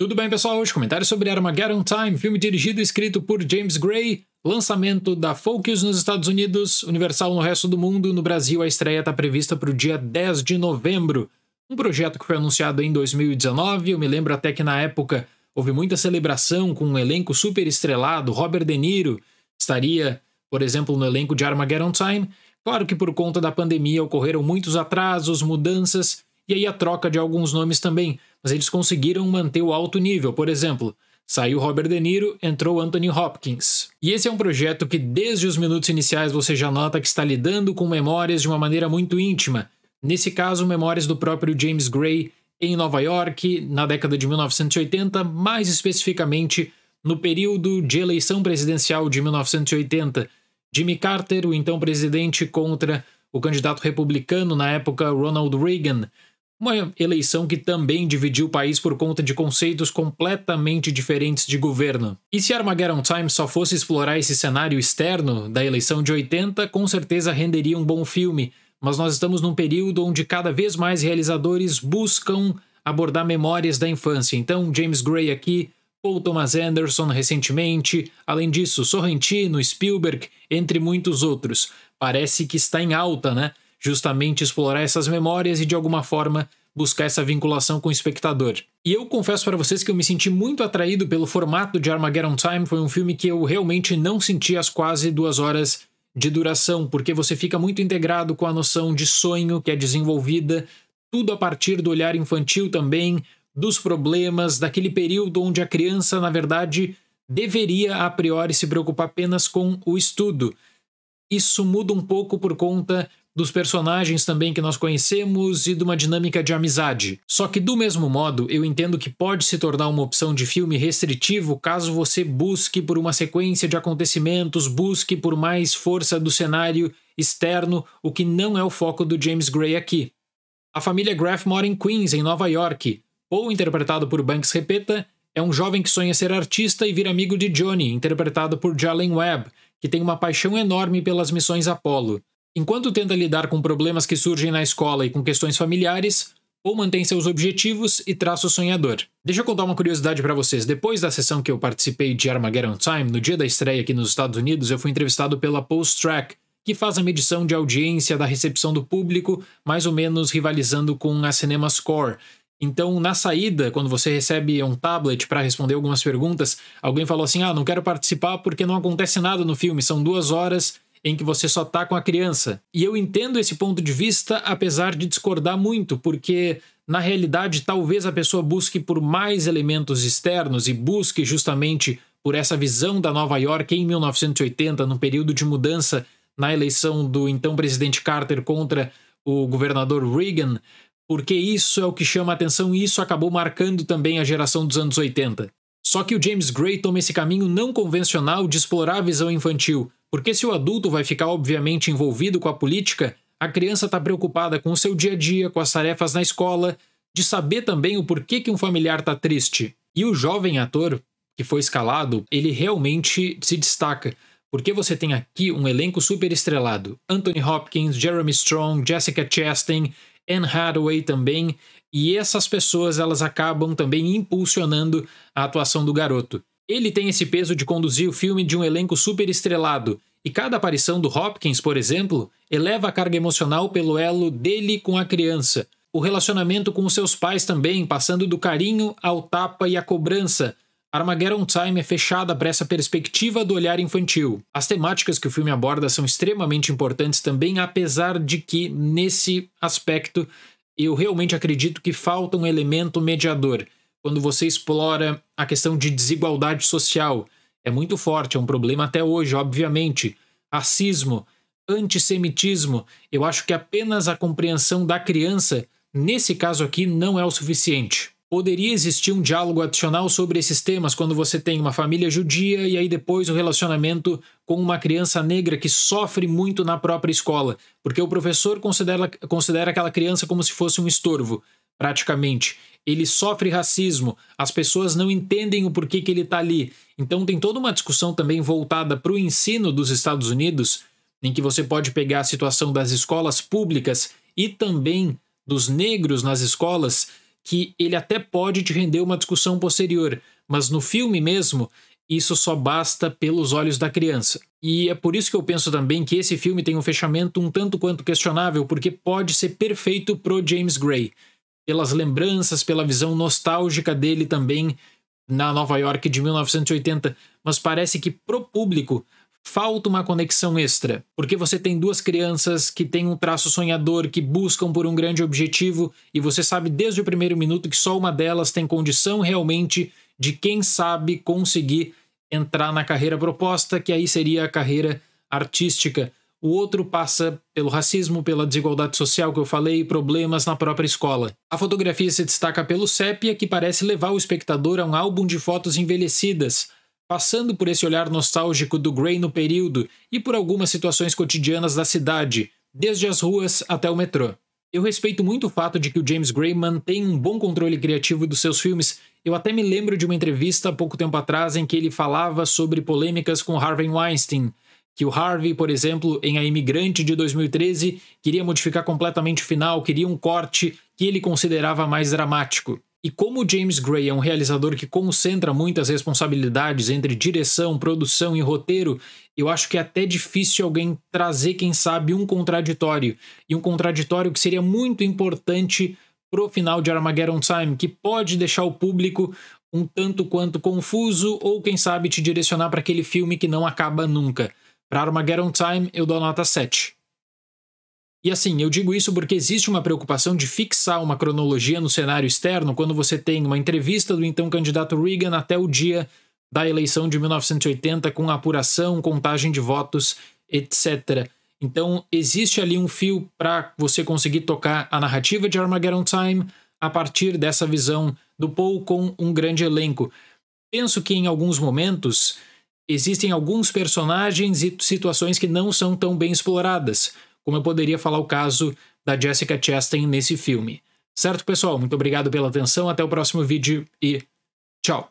Tudo bem, pessoal? Hoje comentário sobre Armageddon Time, filme dirigido e escrito por James Gray, lançamento da Focus nos Estados Unidos, Universal no resto do mundo, no Brasil a estreia está prevista para o dia 10 de novembro. Um projeto que foi anunciado em 2019, eu me lembro até que na época houve muita celebração com um elenco super estrelado, Robert De Niro estaria, por exemplo, no elenco de Armageddon Time. Claro que por conta da pandemia ocorreram muitos atrasos, mudanças, e aí a troca de alguns nomes também, mas eles conseguiram manter o alto nível, por exemplo. Saiu Robert De Niro, entrou Anthony Hopkins. E esse é um projeto que, desde os minutos iniciais, você já nota que está lidando com memórias de uma maneira muito íntima. Nesse caso, memórias do próprio James Gray em Nova York, na década de 1980, mais especificamente no período de eleição presidencial de 1980. Jimmy Carter, o então presidente, contra o candidato republicano na época Ronald Reagan. Uma eleição que também dividiu o país por conta de conceitos completamente diferentes de governo. E se Armageddon Time só fosse explorar esse cenário externo da eleição de 80, com certeza renderia um bom filme, mas nós estamos num período onde cada vez mais realizadores buscam abordar memórias da infância. Então, James Gray aqui, Paul Thomas Anderson recentemente, além disso, Sorrentino, Spielberg, entre muitos outros. Parece que está em alta, né? justamente explorar essas memórias e de alguma forma buscar essa vinculação com o espectador. E eu confesso para vocês que eu me senti muito atraído pelo formato de Armageddon Time, foi um filme que eu realmente não senti as quase duas horas de duração, porque você fica muito integrado com a noção de sonho que é desenvolvida, tudo a partir do olhar infantil também, dos problemas, daquele período onde a criança, na verdade, deveria a priori se preocupar apenas com o estudo. Isso muda um pouco por conta dos personagens também que nós conhecemos e de uma dinâmica de amizade. Só que, do mesmo modo, eu entendo que pode se tornar uma opção de filme restritivo caso você busque por uma sequência de acontecimentos, busque por mais força do cenário externo, o que não é o foco do James Gray aqui. A família Graff mora em Queens, em Nova York. ou interpretado por Banks Repeta, é um jovem que sonha ser artista e vir amigo de Johnny, interpretado por Jalen Webb, que tem uma paixão enorme pelas missões Apollo. Enquanto tenta lidar com problemas que surgem na escola e com questões familiares, ou mantém seus objetivos e traça o sonhador. Deixa eu contar uma curiosidade para vocês. Depois da sessão que eu participei de Armageddon Time, no dia da estreia aqui nos Estados Unidos, eu fui entrevistado pela Post Track, que faz a medição de audiência da recepção do público, mais ou menos rivalizando com a Cinema Score. Então, na saída, quando você recebe um tablet para responder algumas perguntas, alguém falou assim: Ah, não quero participar porque não acontece nada no filme, são duas horas em que você só está com a criança. E eu entendo esse ponto de vista, apesar de discordar muito, porque na realidade talvez a pessoa busque por mais elementos externos e busque justamente por essa visão da Nova York em 1980, no período de mudança na eleição do então presidente Carter contra o governador Reagan, porque isso é o que chama a atenção e isso acabou marcando também a geração dos anos 80. Só que o James Gray toma esse caminho não convencional de explorar a visão infantil, porque se o adulto vai ficar obviamente envolvido com a política, a criança está preocupada com o seu dia a dia, com as tarefas na escola, de saber também o porquê que um familiar está triste. E o jovem ator que foi escalado, ele realmente se destaca, porque você tem aqui um elenco super estrelado: Anthony Hopkins, Jeremy Strong, Jessica Chastain, Anne Hathaway também, e essas pessoas elas acabam também impulsionando a atuação do garoto. Ele tem esse peso de conduzir o filme de um elenco super estrelado e cada aparição do Hopkins, por exemplo, eleva a carga emocional pelo elo dele com a criança, o relacionamento com os seus pais também, passando do carinho ao tapa e à cobrança. Armageddon Time é fechada para essa perspectiva do olhar infantil. As temáticas que o filme aborda são extremamente importantes também, apesar de que, nesse aspecto, eu realmente acredito que falta um elemento mediador quando você explora a questão de desigualdade social. É muito forte, é um problema até hoje, obviamente. Racismo, antissemitismo. Eu acho que apenas a compreensão da criança, nesse caso aqui, não é o suficiente. Poderia existir um diálogo adicional sobre esses temas quando você tem uma família judia e aí depois o relacionamento com uma criança negra que sofre muito na própria escola, porque o professor considera, considera aquela criança como se fosse um estorvo, praticamente ele sofre racismo, as pessoas não entendem o porquê que ele está ali. Então tem toda uma discussão também voltada para o ensino dos Estados Unidos, em que você pode pegar a situação das escolas públicas e também dos negros nas escolas, que ele até pode te render uma discussão posterior, mas no filme mesmo, isso só basta pelos olhos da criança. E é por isso que eu penso também que esse filme tem um fechamento um tanto quanto questionável, porque pode ser perfeito pro James Gray pelas lembranças, pela visão nostálgica dele também na Nova York de 1980, mas parece que pro público falta uma conexão extra, porque você tem duas crianças que têm um traço sonhador, que buscam por um grande objetivo, e você sabe desde o primeiro minuto que só uma delas tem condição realmente de, quem sabe, conseguir entrar na carreira proposta, que aí seria a carreira artística o outro passa pelo racismo, pela desigualdade social que eu falei e problemas na própria escola. A fotografia se destaca pelo sépia, que parece levar o espectador a um álbum de fotos envelhecidas, passando por esse olhar nostálgico do Gray no período e por algumas situações cotidianas da cidade, desde as ruas até o metrô. Eu respeito muito o fato de que o James Gray mantém um bom controle criativo dos seus filmes. Eu até me lembro de uma entrevista há pouco tempo atrás em que ele falava sobre polêmicas com Harvey Weinstein, que o Harvey, por exemplo, em A Imigrante de 2013, queria modificar completamente o final, queria um corte que ele considerava mais dramático. E como James Gray é um realizador que concentra muitas responsabilidades entre direção, produção e roteiro, eu acho que é até difícil alguém trazer, quem sabe, um contraditório. E um contraditório que seria muito importante pro final de Armageddon Time, que pode deixar o público um tanto quanto confuso ou, quem sabe, te direcionar para aquele filme que não acaba nunca. Para Armageddon Time, eu dou nota 7. E assim, eu digo isso porque existe uma preocupação de fixar uma cronologia no cenário externo quando você tem uma entrevista do então candidato Reagan até o dia da eleição de 1980, com apuração, contagem de votos, etc. Então, existe ali um fio para você conseguir tocar a narrativa de Armageddon Time a partir dessa visão do Paul com um grande elenco. Penso que em alguns momentos existem alguns personagens e situações que não são tão bem exploradas, como eu poderia falar o caso da Jessica Chastain nesse filme. Certo, pessoal? Muito obrigado pela atenção, até o próximo vídeo e tchau!